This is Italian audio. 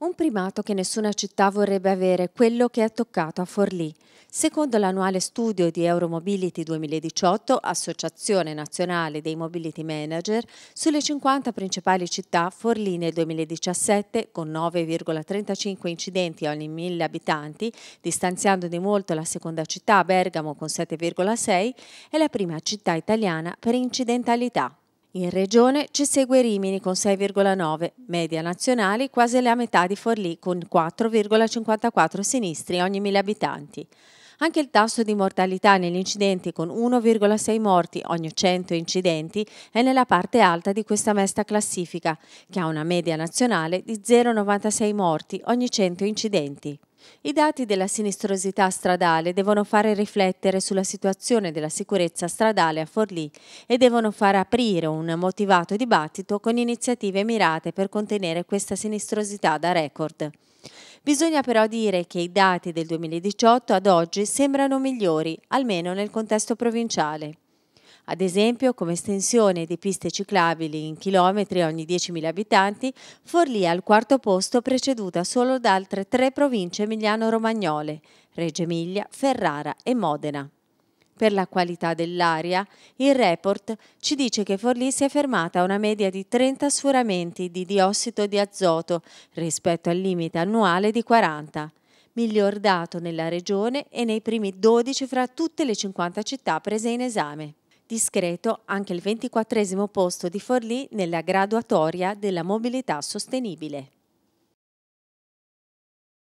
Un primato che nessuna città vorrebbe avere, quello che è toccato a Forlì. Secondo l'annuale studio di Euromobility 2018, Associazione Nazionale dei Mobility Manager, sulle 50 principali città, Forlì nel 2017, con 9,35 incidenti ogni 1000 abitanti, distanziando di molto la seconda città, Bergamo, con 7,6, è la prima città italiana per incidentalità. In regione ci segue Rimini con 6,9, media nazionali quasi la metà di Forlì con 4,54 sinistri ogni 1000 abitanti. Anche il tasso di mortalità negli incidenti con 1,6 morti ogni 100 incidenti è nella parte alta di questa mesta classifica, che ha una media nazionale di 0,96 morti ogni 100 incidenti. I dati della sinistrosità stradale devono fare riflettere sulla situazione della sicurezza stradale a Forlì e devono far aprire un motivato dibattito con iniziative mirate per contenere questa sinistrosità da record. Bisogna però dire che i dati del 2018 ad oggi sembrano migliori, almeno nel contesto provinciale ad esempio come estensione di piste ciclabili in chilometri ogni 10.000 abitanti, Forlì è al quarto posto preceduta solo da altre tre province emiliano-romagnole, Reggio Emilia, Ferrara e Modena. Per la qualità dell'aria, il report ci dice che Forlì si è fermata a una media di 30 sforamenti di diossido di azoto rispetto al limite annuale di 40 miglior dato nella regione e nei primi 12 fra tutte le 50 città prese in esame discreto anche il 24 posto di Forlì nella graduatoria della mobilità sostenibile.